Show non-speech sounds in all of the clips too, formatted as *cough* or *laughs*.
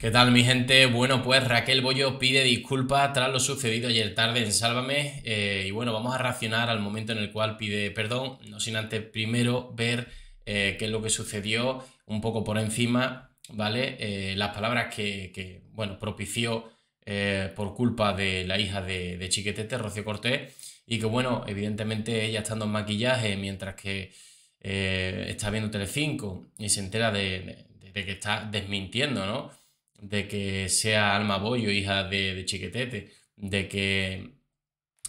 ¿Qué tal mi gente? Bueno, pues Raquel Bollo pide disculpas tras lo sucedido ayer tarde en Sálvame eh, y bueno, vamos a reaccionar al momento en el cual pide perdón, no sin antes primero ver eh, qué es lo que sucedió un poco por encima, ¿vale? Eh, las palabras que, bueno, propició por culpa de la hija de, de, Chiquetete, Rocío Cortés, y que bueno, evidentemente ella estando en maquillaje mientras que está viendo Telecinco y se entera de que está desmintiendo, ¿no? de que sea Alma Boyo, hija de, de Chiquetete, de que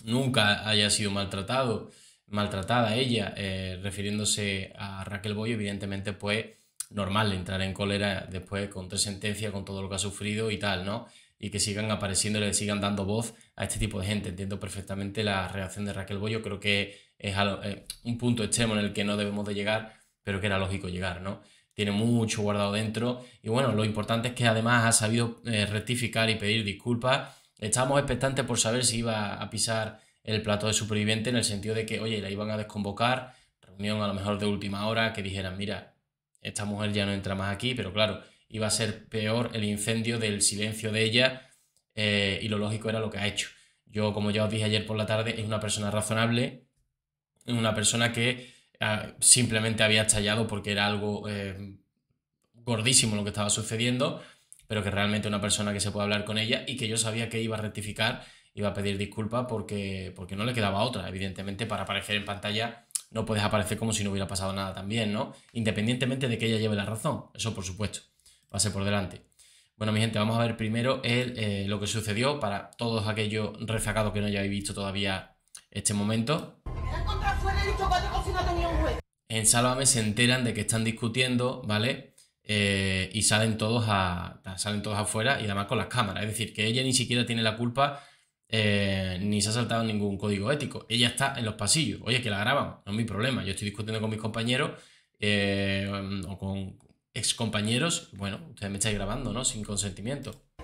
nunca haya sido maltratado, maltratada ella, eh, refiriéndose a Raquel Boyo, evidentemente, pues normal entrar en cólera después con tres sentencias, con todo lo que ha sufrido y tal, ¿no? Y que sigan apareciendo y le sigan dando voz a este tipo de gente. Entiendo perfectamente la reacción de Raquel Boyo, creo que es eh, un punto extremo en el que no debemos de llegar, pero que era lógico llegar, ¿no? tiene mucho guardado dentro. Y bueno, lo importante es que además ha sabido eh, rectificar y pedir disculpas. Estábamos expectantes por saber si iba a pisar el plato de superviviente en el sentido de que, oye, la iban a desconvocar, reunión a lo mejor de última hora, que dijeran, mira, esta mujer ya no entra más aquí, pero claro, iba a ser peor el incendio del silencio de ella eh, y lo lógico era lo que ha hecho. Yo, como ya os dije ayer por la tarde, es una persona razonable, una persona que Ah, simplemente había estallado porque era algo eh, gordísimo lo que estaba sucediendo, pero que realmente una persona que se puede hablar con ella y que yo sabía que iba a rectificar, iba a pedir disculpas porque, porque no le quedaba otra. Evidentemente, para aparecer en pantalla no puedes aparecer como si no hubiera pasado nada también, ¿no? Independientemente de que ella lleve la razón, eso por supuesto, pase por delante. Bueno, mi gente, vamos a ver primero el, eh, lo que sucedió para todos aquellos rezagados que no hayáis visto todavía este momento. En Sálvame se enteran de que están discutiendo, ¿vale? Eh, y salen todos, a, salen todos afuera y además con las cámaras. Es decir, que ella ni siquiera tiene la culpa eh, ni se ha saltado ningún código ético. Ella está en los pasillos. Oye, que la graban, no es mi problema. Yo estoy discutiendo con mis compañeros eh, o con excompañeros. Bueno, ustedes me estáis grabando, ¿no? Sin consentimiento.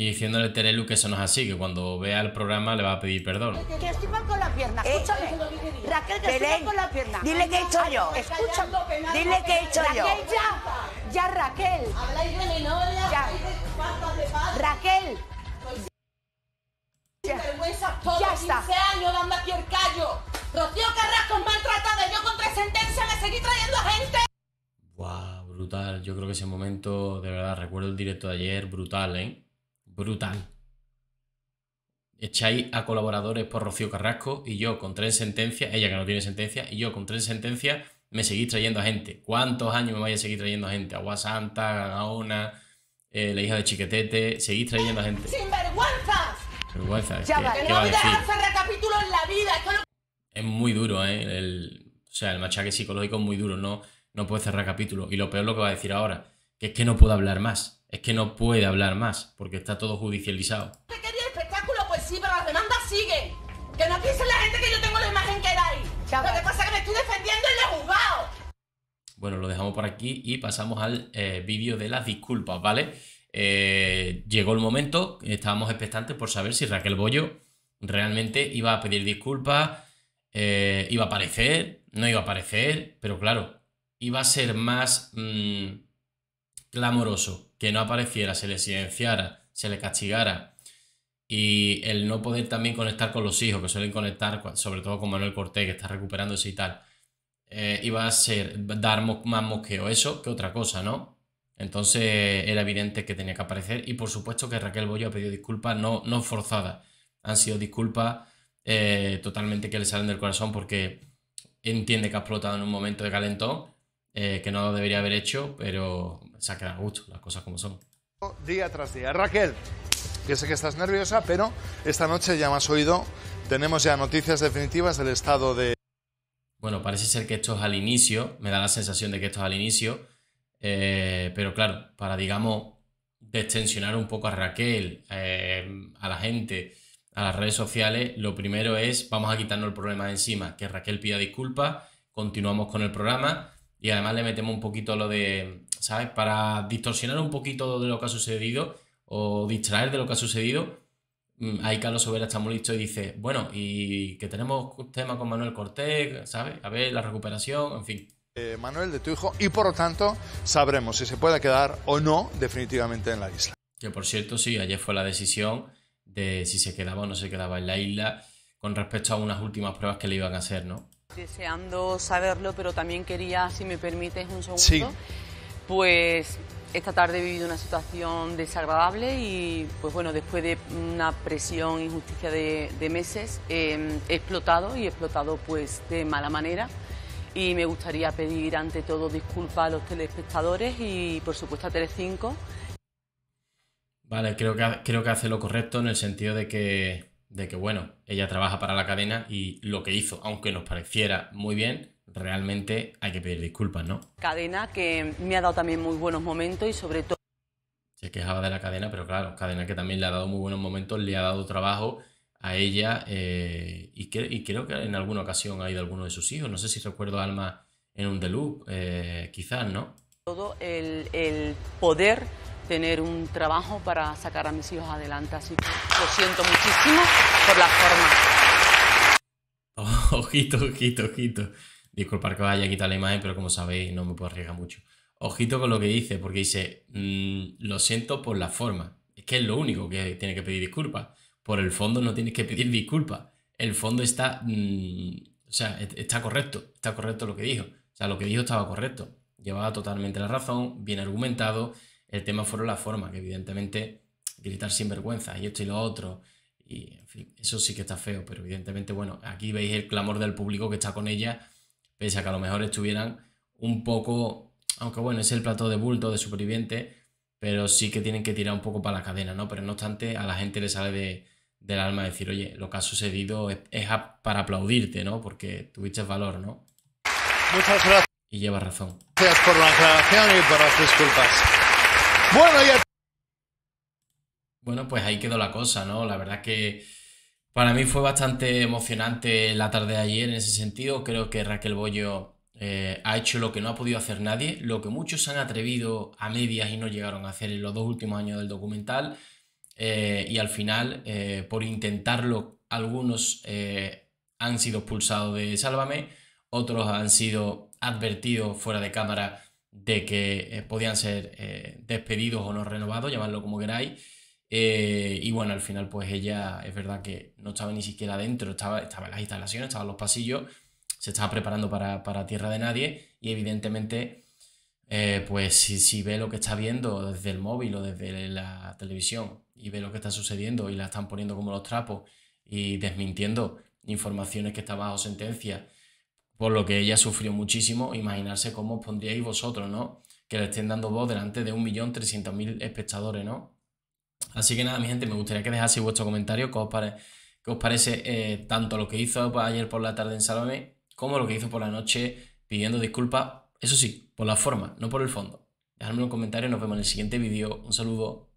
Y diciéndole a Terelu que eso no es así, que cuando vea el programa le va a pedir perdón. Que estoy mal con la pierna, eh, escúchame. Eh, Raquel, que estoy mal con la pierna. Dile que he hecho yo. Escúchame. Dile que he hecho yo. Raquel, ya. Ya, Raquel. Habláis venenoria, ya. Raquel. Ya. Todos, ya está. 15 años dando aquí el callo. Rocío Carrasco es maltratada. Yo con tres sentencias me seguí trayendo gente. Guau, wow, brutal. Yo creo que ese momento, de verdad, recuerdo el directo de ayer, brutal, ¿eh? Brutal. Echáis a colaboradores por Rocío Carrasco y yo con tres sentencias, ella que no tiene sentencia, y yo con tres sentencias me seguís trayendo a gente. ¿Cuántos años me vais a seguir trayendo a gente? Agua Santa, eh, la hija de Chiquetete, seguís trayendo a gente. ¡Sinvergüenzas! Vergüenza, es no voy a en la vida. Es, muy duro, ¿eh? o sea, el machaque psicológico es muy duro, no, no puede cerrar capítulo. Y lo peor lo que va a decir ahora, que es que no puedo hablar más es que no puede hablar más, porque está todo judicializado. ¿Qué quería espectáculo? Pues sí, pero las demandas siguen. Que no piensen la gente que yo tengo la imagen que dais. Lo que pasa es que me estoy defendiendo en Bueno, lo dejamos por aquí y pasamos al eh, vídeo de las disculpas, ¿vale? Eh, llegó el momento, estábamos expectantes por saber si Raquel Bollo realmente iba a pedir disculpas, eh, iba a aparecer, no iba a aparecer, pero claro, iba a ser más mm, clamoroso que no apareciera, se le silenciara, se le castigara y el no poder también conectar con los hijos, que suelen conectar, sobre todo con Manuel Cortés, que está recuperándose y tal, eh, iba a ser dar más mosqueo eso que otra cosa, ¿no? Entonces era evidente que tenía que aparecer y por supuesto que Raquel Bollo ha pedido disculpas no, no forzadas, han sido disculpas eh, totalmente que le salen del corazón porque entiende que ha explotado en un momento de calentón eh, que no lo debería haber hecho, pero se ha quedado a gusto, las cosas como son. Día tras día. Raquel, yo sé que estás nerviosa, pero esta noche ya me has oído, tenemos ya noticias definitivas del estado de... Bueno, parece ser que esto es al inicio, me da la sensación de que esto es al inicio, eh, pero claro, para, digamos, destensionar un poco a Raquel, eh, a la gente, a las redes sociales, lo primero es, vamos a quitarnos el problema de encima, que Raquel pida disculpas, continuamos con el programa y además le metemos un poquito lo de, ¿sabes? Para distorsionar un poquito de lo que ha sucedido o distraer de lo que ha sucedido. Mm, ahí Carlos Sobera está muy listo y dice, bueno, y que tenemos un tema con Manuel Cortés, ¿sabes? A ver, la recuperación, en fin. Eh, Manuel, de tu hijo, y por lo tanto sabremos si se puede quedar o no definitivamente en la isla. Que por cierto, sí, ayer fue la decisión de si se quedaba o no se quedaba en la isla con respecto a unas últimas pruebas que le iban a hacer, ¿no? Deseando saberlo, pero también quería, si me permites un segundo, pues esta tarde he vivido una situación desagradable y, pues bueno, después de una presión injusticia de, meses, em, he explotado y he explotado pues de mala manera y me gustaría pedir ante todo disculpas a los telespectadores y por supuesto a Telecinco. Vale, creo que, creo que hace lo correcto en el sentido de que de que, bueno, ella trabaja para la cadena y lo que hizo, aunque nos pareciera muy bien, realmente hay que pedir disculpas, ¿no? Cadena que me ha dado también muy buenos momentos y sobre todo... Se quejaba de la cadena, pero claro, cadena que también le ha dado muy buenos momentos, le ha dado trabajo a ella eh, y, creo que en alguna ocasión ha ido alguno de sus hijos, no sé si recuerdo Alma en un Deluxe, eh, quizás, ¿no? Todo el, el poder tener un trabajo para sacar a mis hijos adelante. Así que lo siento muchísimo por la forma. *laughs* ojito, ojito, ojito. Disculpar que vaya a quitar la imagen, pero como sabéis, no me puedo arriesgar mucho. Ojito con lo que dice, porque dice, mm, lo siento por la forma. Es que es lo único que tiene que pedir disculpas. Por el fondo no tienes que pedir disculpas. El fondo está, mm, o sea, está correcto, está correcto lo que dijo. O sea, lo que dijo estaba correcto. Llevaba totalmente la razón, bien argumentado, el tema fueron la forma, que evidentemente gritar sin vergüenza y esto y lo otro. Y eso sí que está feo, pero evidentemente, bueno, aquí veis el clamor del público que está con ella, pese a que a lo mejor estuvieran un poco, aunque bueno, es el plato de bulto de superviviente, pero sí que tienen que tirar un poco para la cadena, ¿no? Pero no obstante, a la gente le sale del alma decir, oye, lo que ha sucedido es, para aplaudirte, ¿no? Porque tuviste valor, ¿no? Muchas gracias. Y lleva razón. Gracias por la aclaración y por las disculpas. Bueno, bueno, pues ahí quedó la cosa, ¿no? La verdad que para mí fue bastante emocionante la tarde de ayer en ese sentido. Creo que Raquel Bollo eh, ha hecho lo que no ha podido hacer nadie, lo que muchos han atrevido a medias y no llegaron a hacer en los dos últimos años del documental. Eh, y al final, eh, por intentarlo, algunos han sido expulsados de Sálvame, otros han sido advertidos fuera de cámara de que eh, podían ser eh, despedidos o no renovados, llamadlo como queráis. Eh, y bueno, al final pues ella es verdad que no estaba ni siquiera dentro, estaba, estaba en las instalaciones, estaba en los pasillos, se estaba preparando para, para Tierra de Nadie y evidentemente pues si, ve lo que está viendo desde el móvil o desde la televisión y ve lo que está sucediendo y la están poniendo como los trapos y desmintiendo informaciones que está bajo sentencia por lo que ella sufrió muchísimo, imaginarse cómo os pondríais vosotros, ¿no? Que le estén dando voz delante de 1.300.000 espectadores, ¿no? Así que nada, mi gente, me gustaría que dejaseis vuestro comentario, qué os, parece eh, tanto lo que hizo pues, ayer por la tarde en Salome, como lo que hizo por la noche pidiendo disculpas, eso sí, por la forma, no por el fondo. Dejadme un comentario, nos vemos en el siguiente vídeo, un saludo.